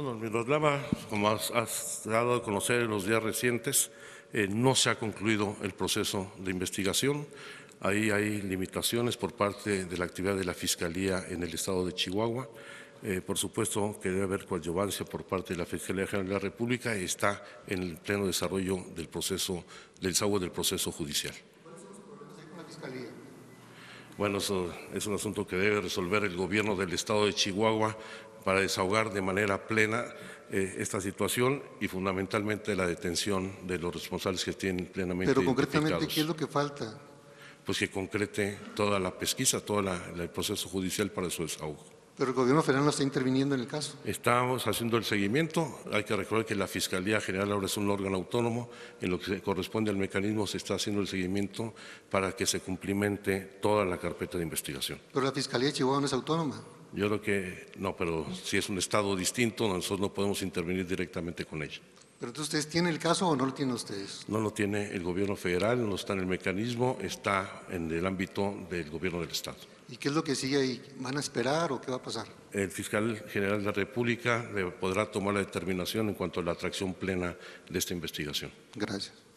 Bueno, Miroslava, como has, dado a conocer en los días recientes, eh, no se ha concluido el proceso de investigación. Ahí hay limitaciones por parte de la actividad de la Fiscalía en el Estado de Chihuahua. Eh, por supuesto que debe haber coadyuvancia por parte de la Fiscalía General de la República y está en el pleno desarrollo del proceso, del desagüe del proceso judicial. Bueno, eso es un asunto que debe resolver el gobierno del estado de Chihuahua para desahogar de manera plena eh, esta situación y fundamentalmente la detención de los responsables que tienen plenamente. Pero concretamente, ¿qué es lo que falta? Pues que concrete toda la pesquisa, todo el proceso judicial para su desahogo. Pero el gobierno federal no está interviniendo en el caso. Estamos haciendo el seguimiento. Hay que recordar que la Fiscalía General ahora es un órgano autónomo. En lo que corresponde al mecanismo se está haciendo el seguimiento para que se cumplimente toda la carpeta de investigación. Pero la Fiscalía de Chihuahua no es autónoma. Yo creo que no, pero si es un Estado distinto, nosotros no podemos intervenir directamente con ella. ¿Pero entonces ustedes tienen el caso o no lo tiene ustedes? No lo tiene el gobierno federal, no está en el mecanismo, está en el ámbito del gobierno del Estado. ¿Y qué es lo que sigue ahí? ¿Van a esperar o qué va a pasar? El fiscal general de la República podrá tomar la determinación en cuanto a la atracción plena de esta investigación. Gracias.